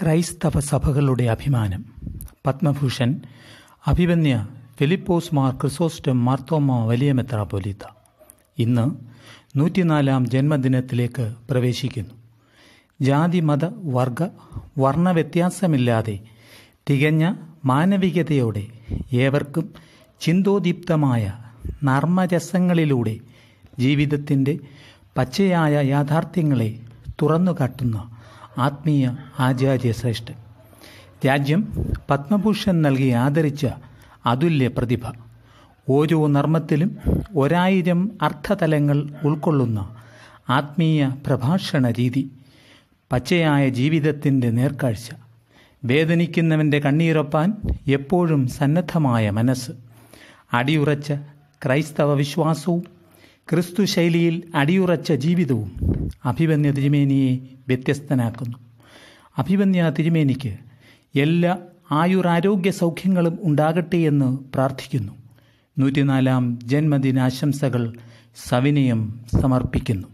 ക്രൈസ്തവ സഭകളുടെ അഭിമാനം പത്മഭൂഷൺ അഭിമന്യ ഫിലിപ്പോസ് മാർ ക്രിസോസ്റ്റം മാർത്തോമ വലിയ മെത്രാപൊലീത്ത ഇന്ന് നൂറ്റിനാലാം ജന്മദിനത്തിലേക്ക് പ്രവേശിക്കുന്നു ജാതി മത വർഗ വർണ്ണവ്യത്യാസമില്ലാതെ തികഞ്ഞ മാനവികതയോടെ ഏവർക്കും ചിന്തോദീപ്തമായ നർമ്മരസങ്ങളിലൂടെ ജീവിതത്തിൻ്റെ പച്ചയായ യാഥാർത്ഥ്യങ്ങളെ തുറന്നു കാട്ടുന്ന ആത്മീയ ആചാര്യ ശ്രേഷ്ഠൻ രാജ്യം പത്മഭൂഷൺ നൽകി ആദരിച്ച അതുല്യ പ്രതിഭ ഓരോ നർമ്മത്തിലും ഒരായിരം അർത്ഥതലങ്ങൾ ഉൾക്കൊള്ളുന്ന ആത്മീയ പ്രഭാഷണ രീതി പച്ചയായ ജീവിതത്തിൻ്റെ നേർക്കാഴ്ച വേദനിക്കുന്നവൻ്റെ കണ്ണീരൊപ്പാൻ എപ്പോഴും സന്നദ്ധമായ മനസ്സ് അടിയുറച്ച ക്രൈസ്തവ വിശ്വാസവും ക്രിസ്തു ശൈലിയിൽ അടിയുറച്ച ജീവിതവും അഭിപന്യ തിരുമേനിയെ വ്യത്യസ്തനാക്കുന്നു അഭിപന്യ തിരുമേനിക്ക് എല്ലാ ആയുരാരോഗ്യ സൗഖ്യങ്ങളും ഉണ്ടാകട്ടെ എന്ന് പ്രാർത്ഥിക്കുന്നു നൂറ്റിനാലാം ജന്മദിനാശംസകൾ സവിനയം സമർപ്പിക്കുന്നു